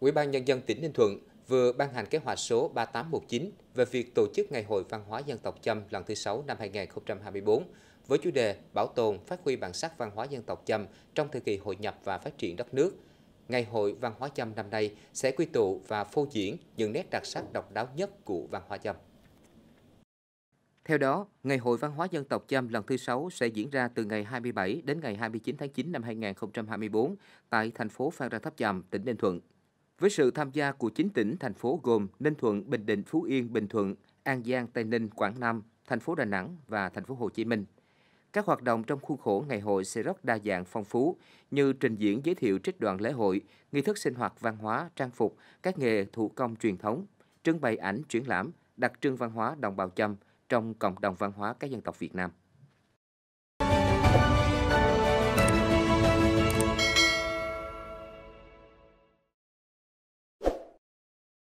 Ủy ban Nhân dân tỉnh Ninh Thuận vừa ban hành kế hoạch số 3819 về việc tổ chức Ngày hội Văn hóa dân tộc Chăm lần thứ 6 năm 2024 với chủ đề Bảo tồn, phát huy bản sắc văn hóa dân tộc Chăm trong thời kỳ hội nhập và phát triển đất nước. Ngày hội Văn hóa Chăm năm nay sẽ quy tụ và phô diễn những nét đặc sắc độc đáo nhất của văn hóa Chăm. Theo đó, Ngày hội Văn hóa dân tộc Chăm lần thứ 6 sẽ diễn ra từ ngày 27 đến ngày 29 tháng 9 năm 2024 tại thành phố Phan Rang Tháp Chàm, tỉnh Ninh Thuận. Với sự tham gia của 9 tỉnh, thành phố gồm Ninh Thuận, Bình Định, Phú Yên, Bình Thuận, An Giang, Tây Ninh, Quảng Nam, thành phố Đà Nẵng và thành phố Hồ Chí Minh. Các hoạt động trong khuôn khổ ngày hội sẽ rất đa dạng phong phú như trình diễn giới thiệu trích đoạn lễ hội, nghi thức sinh hoạt văn hóa, trang phục, các nghề thủ công truyền thống, trưng bày ảnh triển lãm đặc trưng văn hóa đồng bào Chăm trong cộng đồng văn hóa các dân tộc Việt Nam.